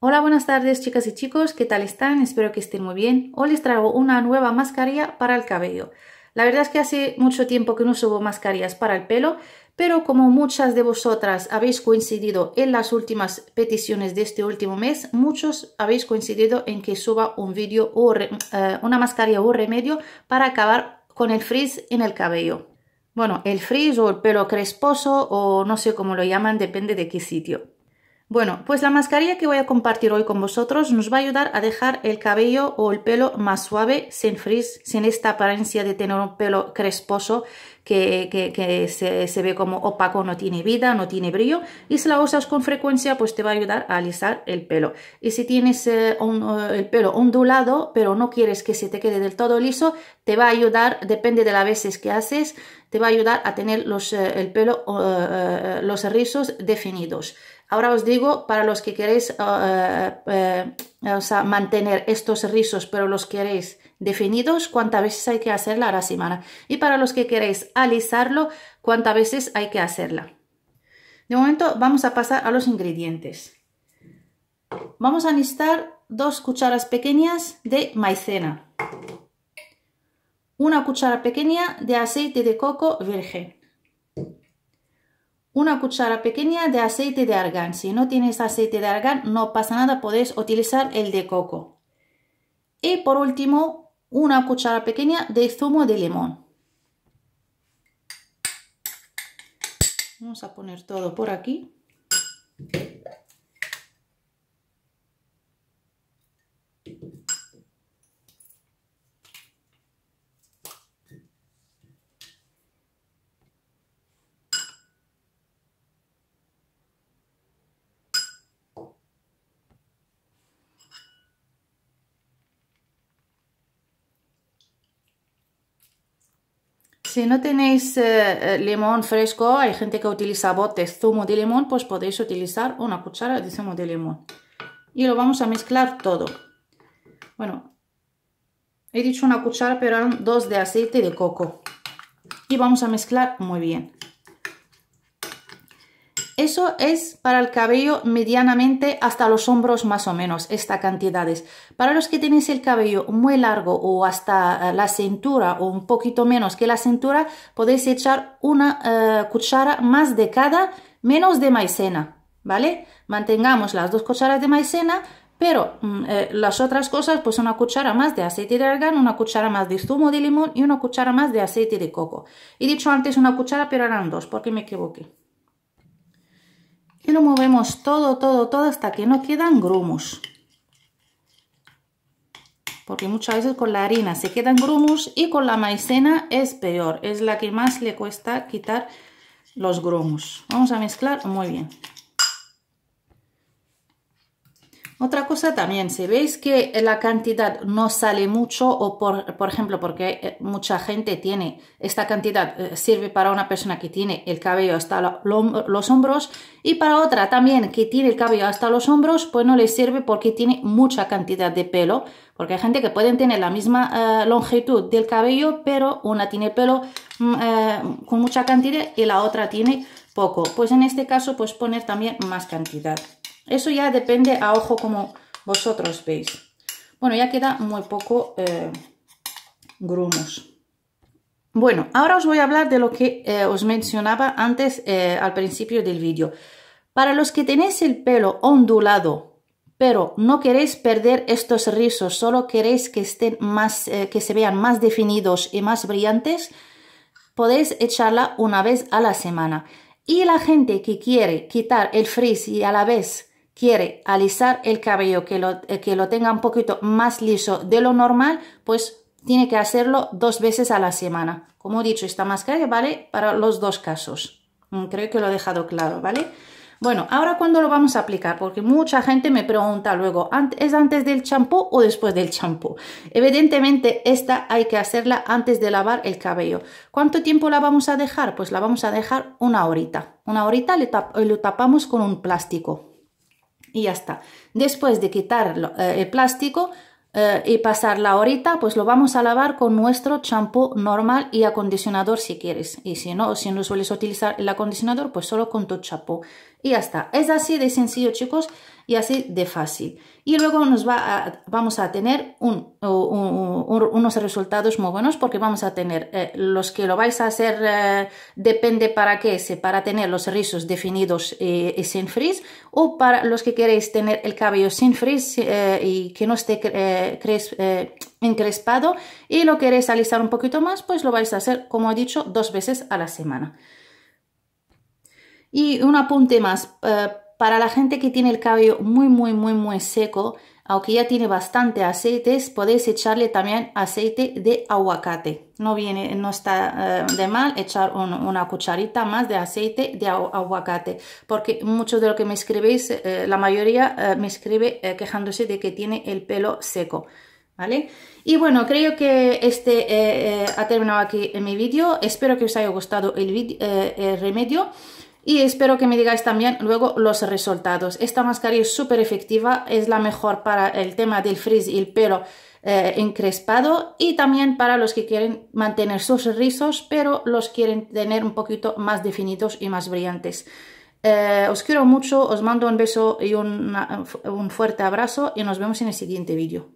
Hola, buenas tardes chicas y chicos, ¿qué tal están? Espero que estén muy bien. Hoy les traigo una nueva mascarilla para el cabello. La verdad es que hace mucho tiempo que no subo mascarillas para el pelo, pero como muchas de vosotras habéis coincidido en las últimas peticiones de este último mes, muchos habéis coincidido en que suba un vídeo o eh, una mascarilla o remedio para acabar con el frizz en el cabello. Bueno, el frizz o el pelo cresposo o no sé cómo lo llaman, depende de qué sitio. Bueno, pues la mascarilla que voy a compartir hoy con vosotros nos va a ayudar a dejar el cabello o el pelo más suave, sin frizz, sin esta apariencia de tener un pelo cresposo que, se, ve como opaco, no tiene vida, no tiene brillo. Y si la usas con frecuencia, pues te va a ayudar a alisar el pelo. Y si tienes eh, eh, el pelo ondulado, pero no quieres que se te quede del todo liso, te va a ayudar, depende de las veces que haces, te va a ayudar a tener eh, el pelo, los rizos definidos. Ahora os digo, para los que queréis eh, eh, eh, mantener estos rizos, pero los queréis definidos, cuántas veces hay que hacerla a la semana. Y para los que queréis alisarlo, cuántas veces hay que hacerla. De momento vamos a pasar a los ingredientes. Vamos a necesitar dos cucharas pequeñas de maicena. Una cuchara pequeña de aceite de coco virgen una cuchara pequeña de aceite de argán. Si no tienes aceite de argán, no pasa nada, podéis utilizar el de coco. Y por último, una cuchara pequeña de zumo de limón. Vamos a poner todo por aquí. Si no tenéis eh, eh, limón fresco, hay gente que utiliza botes zumo de limón, pues podéis utilizar una cuchara de zumo de limón. Y lo vamos a mezclar todo. Bueno, he dicho una cuchara, pero dos de aceite de coco. Y vamos a mezclar muy bien. Eso es para el cabello medianamente hasta los hombros más o menos, esta cantidades. Para los que tenéis el cabello muy largo o hasta eh, la cintura o un poquito menos que la cintura, podéis echar una eh, cuchara más de cada, menos de maicena, ¿vale? Mantengamos las dos cucharas de maicena, pero mm, eh, las otras cosas, pues una cuchara más de aceite de argán, una cuchara más de zumo de limón y una cuchara más de aceite de coco. He dicho antes una cuchara, pero eran dos, porque me equivoqué lo movemos todo, todo, todo hasta que no quedan grumos. Porque muchas veces con la harina se quedan grumos y con la maicena es peor. Es la que más le cuesta quitar los grumos. Vamos a mezclar muy bien. Otra cosa también, si veis que la cantidad no sale mucho o por, ejemplo porque eh, mucha gente tiene esta cantidad, eh, sirve para una persona que tiene el cabello hasta los hombros y para otra también que tiene el cabello hasta los hombros, pues no le sirve porque tiene mucha cantidad de pelo, porque hay gente que pueden tener la misma eh, longitud del cabello, pero una tiene pelo mm, con mucha cantidad y la otra tiene poco. Pues en este caso pues poner también más cantidad. Eso ya depende a ojo como vosotros veis. Bueno, ya queda muy poco eh, grumos. Bueno, ahora os voy a hablar de lo que eh, os mencionaba antes eh, al principio del vídeo. Para los que tenéis el pelo ondulado, pero no queréis perder estos rizos, solo queréis que estén más, que se vean más definidos y más brillantes, podéis echarla una vez a la semana. Y la gente que quiere quitar el frizz y a la vez quiere alisar el cabello, eh, que lo, tenga un poquito más liso de lo normal, pues tiene que hacerlo dos veces a la semana. Como he dicho, esta máscara vale para los dos casos. Mm, creo que lo he dejado claro, ¿vale? Bueno, ahora cuándo lo vamos a aplicar, porque mucha gente me pregunta luego, ¿es antes del champú o después del champú? Evidentemente, esta hay que hacerla antes de lavar el cabello. ¿Cuánto tiempo la vamos a dejar? Pues la vamos a dejar una horita. Una horita lo tapamos con un plástico, y ya está. Después de quitar eh, el plástico eh, y pasar la horita, pues lo vamos a lavar con nuestro champú normal y acondicionador si quieres. Y si no, si no sueles utilizar el acondicionador, pues solo con tu champú. Y ya está. Es así de sencillo, chicos, y así de fácil. Y luego nos va vamos a tener unos resultados muy buenos porque vamos a tener eh, los que lo vais a hacer, eh, depende para qué, eh, para tener los rizos definidos y sin frizz o para los que queréis tener el cabello sin frizz y que no esté encrespado y lo queréis alisar un poquito más, pues lo vais a hacer, como he dicho, dos veces a la semana. Y un apunte más, eh, para la gente que tiene el cabello muy, muy, muy, muy seco, aunque ya tiene bastante aceites, podéis echarle también aceite de aguacate. No viene, no está eh, de mal echar una cucharita más de aceite de aguacate, porque muchos de lo que me escribéis, eh, la mayoría me escribe quejándose de que tiene el pelo seco. ¿Vale? Y bueno, creo que este ha terminado aquí en mi vídeo. Espero que os haya gustado el remedio. Y espero que me digáis también luego los resultados. Esta mascarilla es súper efectiva, es la mejor para el tema del frizz y el pelo eh, encrespado y también para los que quieren mantener sus rizos, pero los quieren tener un poquito más definidos y más brillantes. Eh, os quiero mucho, os mando un beso y un fuerte abrazo y nos vemos en el siguiente vídeo.